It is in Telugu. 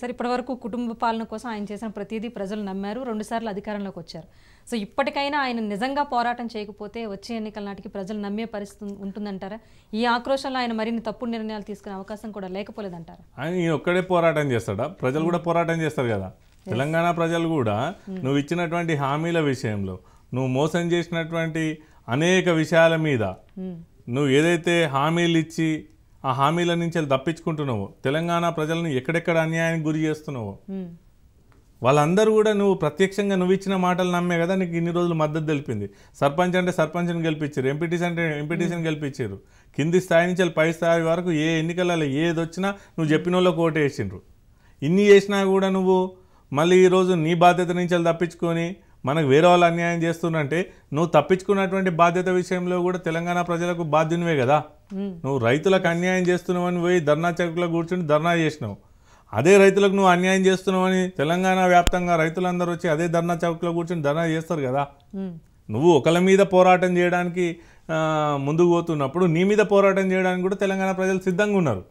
సరే hmm. ఇప్పటివరకు కుటుంబ పాలన కోసం ఆయన చేసిన ప్రతిదీ ప్రజలు నమ్మారు రెండుసార్లు అధికారంలోకి వచ్చారు సో ఇప్పటికైనా ఆయన నిజంగా పోరాటం చేయకపోతే వచ్చే ఎన్నికల నాటికి ప్రజలు నమ్మే పరిస్థితి ఉంటుందంటారా ఈ ఆక్రోషంలో ఆయన మరిన్ని తప్పుడు నిర్ణయాలు తీసుకునే అవకాశం కూడా లేకపోలేదంటారా ఆయన ఒక్కడే పోరాటం చేస్తాడా ప్రజలు కూడా hmm. పోరాటం చేస్తారు కదా తెలంగాణ ప్రజలు కూడా hmm. నువ్వు ఇచ్చినటువంటి హామీల విషయంలో నువ్వు మోసం చేసినటువంటి అనేక విషయాల మీద నువ్వు ఏదైతే హామీలు ఇచ్చి ఆ హామీల నుంచి తప్పించుకుంటున్నావు తెలంగాణ ప్రజలను ఎక్కడెక్కడ అన్యాయానికి గురి చేస్తున్నావు వాళ్ళందరూ కూడా నువ్వు ప్రత్యక్షంగా నువ్వు ఇచ్చిన మాటలు నమ్మే కదా నీకు ఇన్ని రోజులు మద్దతు తెలిపింది సర్పంచ్ అంటే సర్పంచ్ని గెలిపించారు ఎంపీటీసీ అంటే ఎంపీటీసీని గెలిపించారు కింది స్థాయి నుంచి పై స్థాయి వరకు ఏ ఎన్నికలలో ఏది వచ్చినా నువ్వు చెప్పిన వాళ్ళకి ఓటు వేసిండ్రు ఇన్ని చేసినా కూడా నువ్వు మళ్ళీ ఈరోజు నీ బాధ్యత నుంచి తప్పించుకొని మనకు వేరే వాళ్ళు అన్యాయం చేస్తున్నంటే నువ్వు తప్పించుకున్నటువంటి బాధ్యత విషయంలో కూడా తెలంగాణ ప్రజలకు బాధ్యునివే కదా నువ్వు రైతులకు అన్యాయం చేస్తున్నావని పోయి ధర్నా చౌక్లో కూర్చుని ధర్నా చేసినావు అదే రైతులకు నువ్వు అన్యాయం చేస్తున్నావని తెలంగాణ వ్యాప్తంగా రైతులందరూ వచ్చి అదే ధర్నా చౌక్లో కూర్చుని ధర్నా చేస్తారు కదా నువ్వు ఒకళ్ళ మీద పోరాటం చేయడానికి ముందుకు పోతున్నప్పుడు నీ మీద పోరాటం చేయడానికి కూడా తెలంగాణ ప్రజలు సిద్ధంగా ఉన్నారు